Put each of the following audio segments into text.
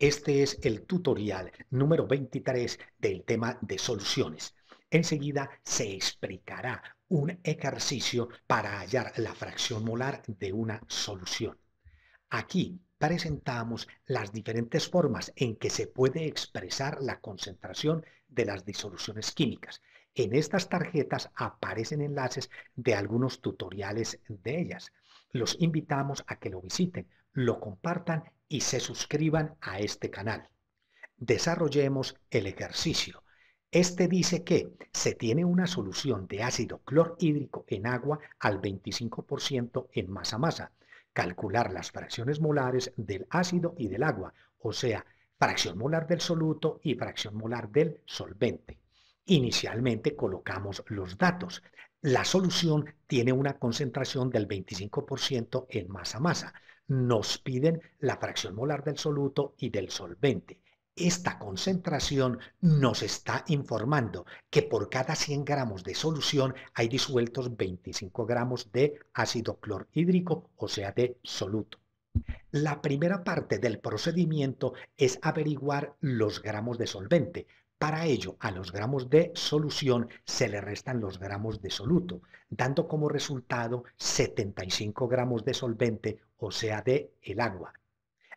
Este es el tutorial número 23 del tema de soluciones. Enseguida se explicará un ejercicio para hallar la fracción molar de una solución. Aquí presentamos las diferentes formas en que se puede expresar la concentración de las disoluciones químicas. En estas tarjetas aparecen enlaces de algunos tutoriales de ellas. Los invitamos a que lo visiten, lo compartan y se suscriban a este canal. Desarrollemos el ejercicio. Este dice que se tiene una solución de ácido clorhídrico en agua al 25% en masa masa. Calcular las fracciones molares del ácido y del agua, o sea, fracción molar del soluto y fracción molar del solvente. Inicialmente colocamos los datos. La solución tiene una concentración del 25% en masa masa nos piden la fracción molar del soluto y del solvente. Esta concentración nos está informando que por cada 100 gramos de solución hay disueltos 25 gramos de ácido clorhídrico, o sea, de soluto. La primera parte del procedimiento es averiguar los gramos de solvente. Para ello, a los gramos de solución se le restan los gramos de soluto, dando como resultado 75 gramos de solvente, o sea, de el agua.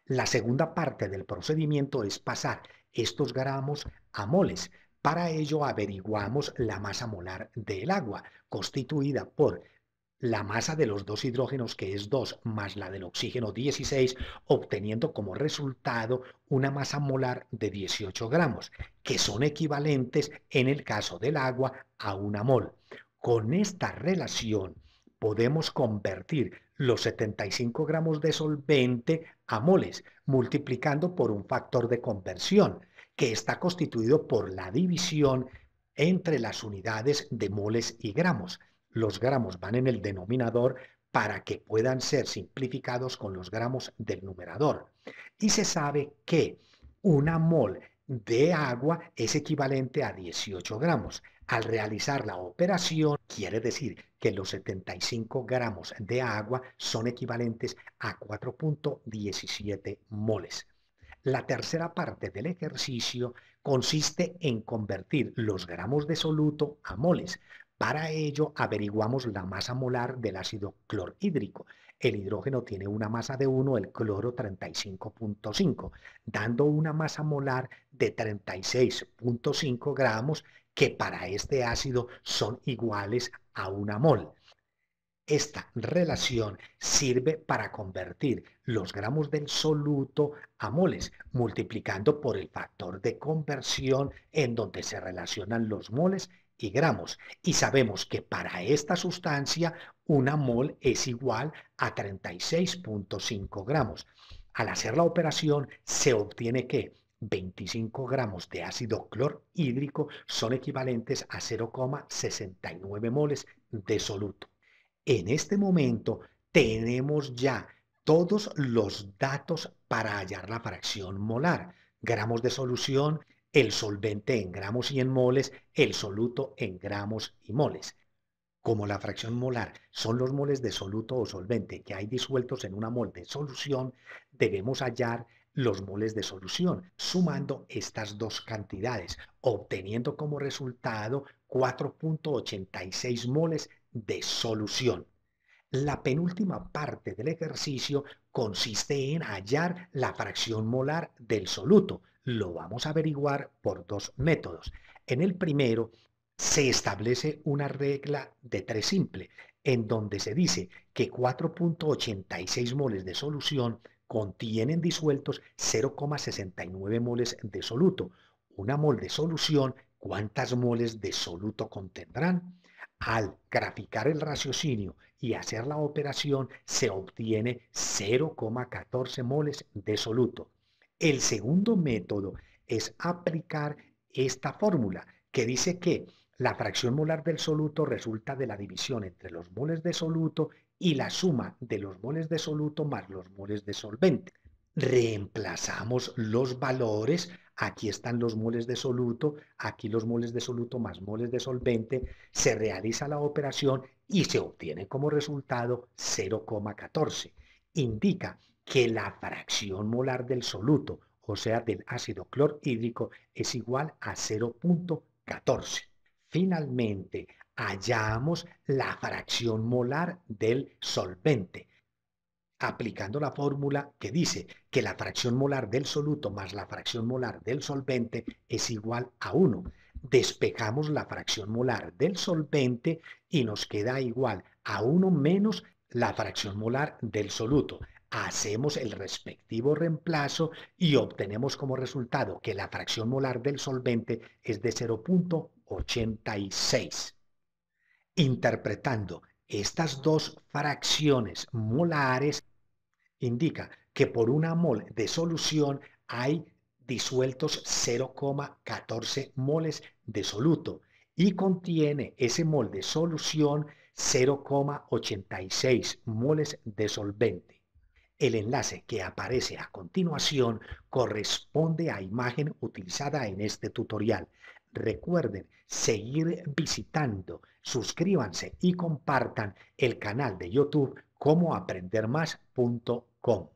La segunda parte del procedimiento es pasar estos gramos a moles. Para ello averiguamos la masa molar del agua, constituida por la masa de los dos hidrógenos, que es 2, más la del oxígeno 16, obteniendo como resultado una masa molar de 18 gramos, que son equivalentes en el caso del agua a una mol. Con esta relación podemos convertir los 75 gramos de solvente a moles, multiplicando por un factor de conversión, que está constituido por la división entre las unidades de moles y gramos los gramos van en el denominador para que puedan ser simplificados con los gramos del numerador. Y se sabe que una mol de agua es equivalente a 18 gramos. Al realizar la operación, quiere decir que los 75 gramos de agua son equivalentes a 4.17 moles. La tercera parte del ejercicio consiste en convertir los gramos de soluto a moles, para ello averiguamos la masa molar del ácido clorhídrico. El hidrógeno tiene una masa de 1, el cloro 35.5, dando una masa molar de 36.5 gramos que para este ácido son iguales a una mol. Esta relación sirve para convertir los gramos del soluto a moles, multiplicando por el factor de conversión en donde se relacionan los moles y gramos. Y sabemos que para esta sustancia una mol es igual a 36.5 gramos. Al hacer la operación se obtiene que 25 gramos de ácido clorhídrico son equivalentes a 0,69 moles de soluto. En este momento tenemos ya todos los datos para hallar la fracción molar. Gramos de solución, el solvente en gramos y en moles, el soluto en gramos y moles. Como la fracción molar son los moles de soluto o solvente que hay disueltos en una mol de solución, debemos hallar los moles de solución, sumando estas dos cantidades, obteniendo como resultado 4.86 moles de solución. La penúltima parte del ejercicio consiste en hallar la fracción molar del soluto, lo vamos a averiguar por dos métodos. En el primero, se establece una regla de tres simple, en donde se dice que 4.86 moles de solución contienen disueltos 0,69 moles de soluto. Una mol de solución, ¿cuántas moles de soluto contendrán? Al graficar el raciocinio y hacer la operación, se obtiene 0,14 moles de soluto. El segundo método es aplicar esta fórmula que dice que la fracción molar del soluto resulta de la división entre los moles de soluto y la suma de los moles de soluto más los moles de solvente. Reemplazamos los valores, aquí están los moles de soluto, aquí los moles de soluto más moles de solvente, se realiza la operación y se obtiene como resultado 0,14. Indica que la fracción molar del soluto, o sea, del ácido clorhídrico, es igual a 0.14. Finalmente, hallamos la fracción molar del solvente, aplicando la fórmula que dice que la fracción molar del soluto más la fracción molar del solvente es igual a 1. Despejamos la fracción molar del solvente y nos queda igual a 1 menos la fracción molar del soluto hacemos el respectivo reemplazo y obtenemos como resultado que la fracción molar del solvente es de 0.86. Interpretando estas dos fracciones molares, indica que por una mol de solución hay disueltos 0,14 moles de soluto y contiene ese mol de solución 0,86 moles de solvente. El enlace que aparece a continuación corresponde a imagen utilizada en este tutorial. Recuerden seguir visitando, suscríbanse y compartan el canal de YouTube comoaprendermás.com.